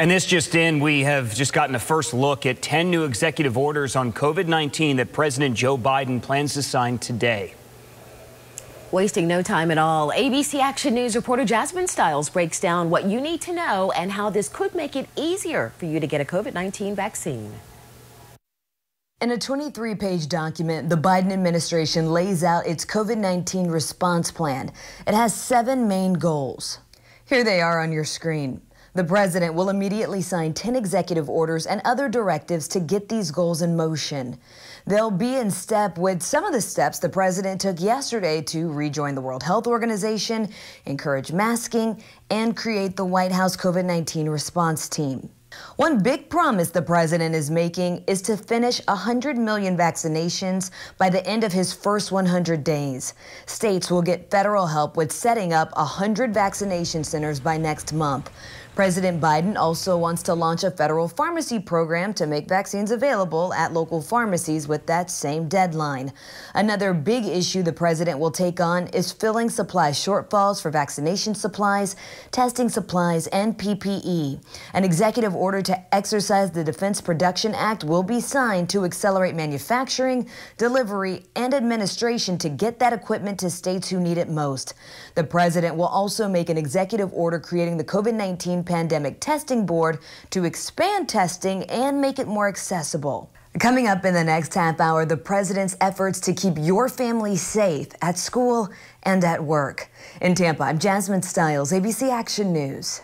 And this just in, we have just gotten a first look at 10 new executive orders on COVID 19 that President Joe Biden plans to sign today. Wasting no time at all, ABC Action News reporter Jasmine Stiles breaks down what you need to know and how this could make it easier for you to get a COVID 19 vaccine. In a 23 page document, the Biden administration lays out its COVID 19 response plan. It has seven main goals. Here they are on your screen. The president will immediately sign 10 executive orders and other directives to get these goals in motion. They'll be in step with some of the steps the president took yesterday to rejoin the World Health Organization, encourage masking, and create the White House COVID 19 response team. One big promise the president is making is to finish 100 million vaccinations by the end of his first 100 days. States will get federal help with setting up 100 vaccination centers by next month. President Biden also wants to launch a federal pharmacy program to make vaccines available at local pharmacies with that same deadline. Another big issue the president will take on is filling supply shortfalls for vaccination supplies, testing supplies, and PPE. An executive order to exercise the Defense Production Act will be signed to accelerate manufacturing, delivery, and administration to get that equipment to states who need it most. The president will also make an executive order creating the COVID 19 Pandemic Testing Board to expand testing and make it more accessible. Coming up in the next half hour, the president's efforts to keep your family safe at school and at work. In Tampa, I'm Jasmine Stiles, ABC Action News.